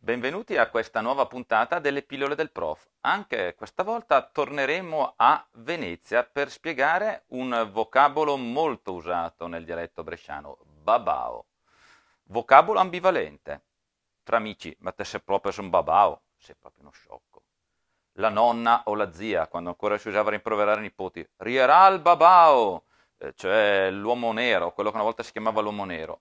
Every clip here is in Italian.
Benvenuti a questa nuova puntata delle pillole del prof. Anche questa volta torneremo a Venezia per spiegare un vocabolo molto usato nel dialetto bresciano, babao. Vocabolo ambivalente. Tra amici, ma te sei proprio un babao, sei proprio uno sciocco. La nonna o la zia, quando ancora si usava a rimproverare i nipoti, rierà il babao, eh, cioè l'uomo nero, quello che una volta si chiamava l'uomo nero.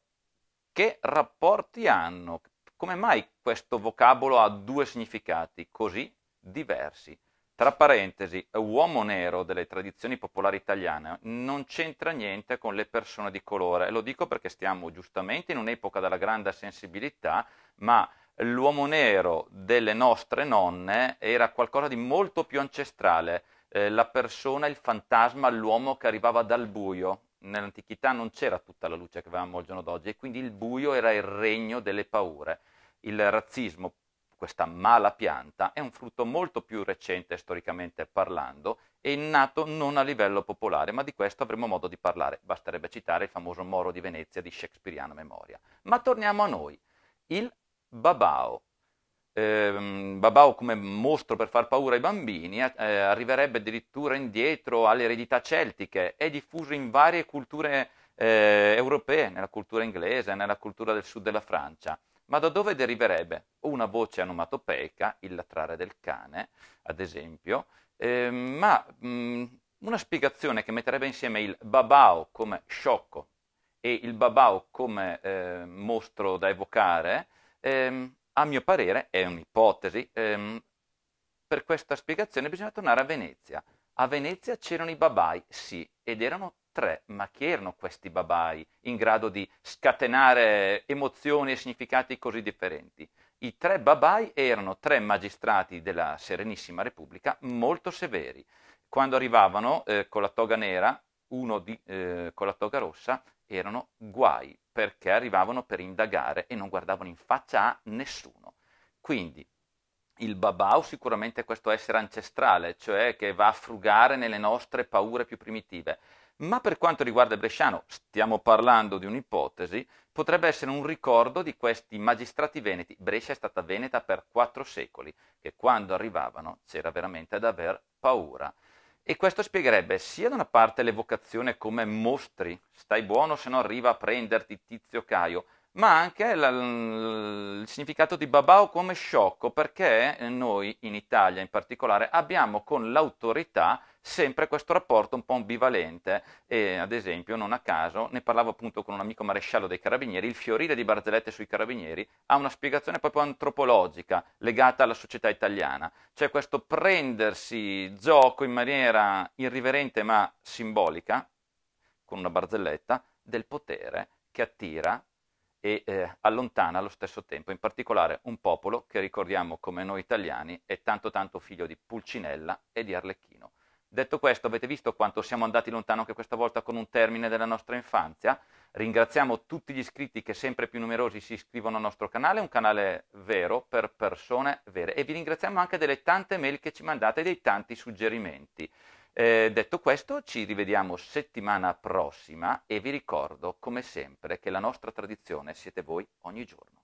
Che rapporti hanno? come mai questo vocabolo ha due significati così diversi? Tra parentesi, uomo nero delle tradizioni popolari italiane non c'entra niente con le persone di colore, lo dico perché stiamo giustamente in un'epoca della grande sensibilità, ma l'uomo nero delle nostre nonne era qualcosa di molto più ancestrale, eh, la persona, il fantasma, l'uomo che arrivava dal buio, nell'antichità non c'era tutta la luce che avevamo al giorno d'oggi e quindi il buio era il regno delle paure. Il razzismo, questa mala pianta, è un frutto molto più recente storicamente parlando e nato non a livello popolare, ma di questo avremo modo di parlare. Basterebbe citare il famoso Moro di Venezia di shakespeariana memoria. Ma torniamo a noi. Il babao, ehm, Babao come mostro per far paura ai bambini eh, arriverebbe addirittura indietro alle eredità celtiche, è diffuso in varie culture eh, europee, nella cultura inglese, nella cultura del sud della Francia. Ma da dove deriverebbe? Una voce onomatopeica, il latrare del cane, ad esempio, eh, ma mh, mm, una spiegazione che metterebbe insieme il babao come sciocco e il babao come eh, mostro da evocare eh, a mio parere è un'ipotesi. Ehm, per questa spiegazione bisogna tornare a Venezia. A Venezia c'erano i babai, sì, ed erano tre, ma chi erano questi babai in grado di scatenare emozioni e significati così differenti? I tre babai erano tre magistrati della Serenissima Repubblica molto severi. Quando arrivavano eh, con la toga nera, uno di, eh, con la toga rossa erano guai perché arrivavano per indagare e non guardavano in faccia a nessuno. Quindi il babau sicuramente è questo essere ancestrale, cioè che va a frugare nelle nostre paure più primitive. Ma per quanto riguarda il bresciano, stiamo parlando di un'ipotesi, potrebbe essere un ricordo di questi magistrati veneti. Brescia è stata veneta per quattro secoli, che quando arrivavano c'era veramente da aver paura. E questo spiegherebbe sia da una parte l'evocazione come mostri, stai buono se no arriva a prenderti tizio Caio, ma anche la, il significato di babau come sciocco, perché noi in Italia in particolare abbiamo con l'autorità sempre questo rapporto un po' ambivalente e ad esempio non a caso ne parlavo appunto con un amico maresciallo dei carabinieri, il fiorire di barzellette sui carabinieri ha una spiegazione proprio antropologica legata alla società italiana, cioè questo prendersi gioco in maniera irriverente ma simbolica, con una barzelletta, del potere che attira e eh, allontana allo stesso tempo, in particolare un popolo che ricordiamo come noi italiani è tanto tanto figlio di Pulcinella e di Arlecchino. Detto questo, avete visto quanto siamo andati lontano anche questa volta con un termine della nostra infanzia? Ringraziamo tutti gli iscritti che sempre più numerosi si iscrivono al nostro canale, un canale vero per persone vere e vi ringraziamo anche delle tante mail che ci mandate e dei tanti suggerimenti. Eh, detto questo, ci rivediamo settimana prossima e vi ricordo, come sempre, che la nostra tradizione siete voi ogni giorno.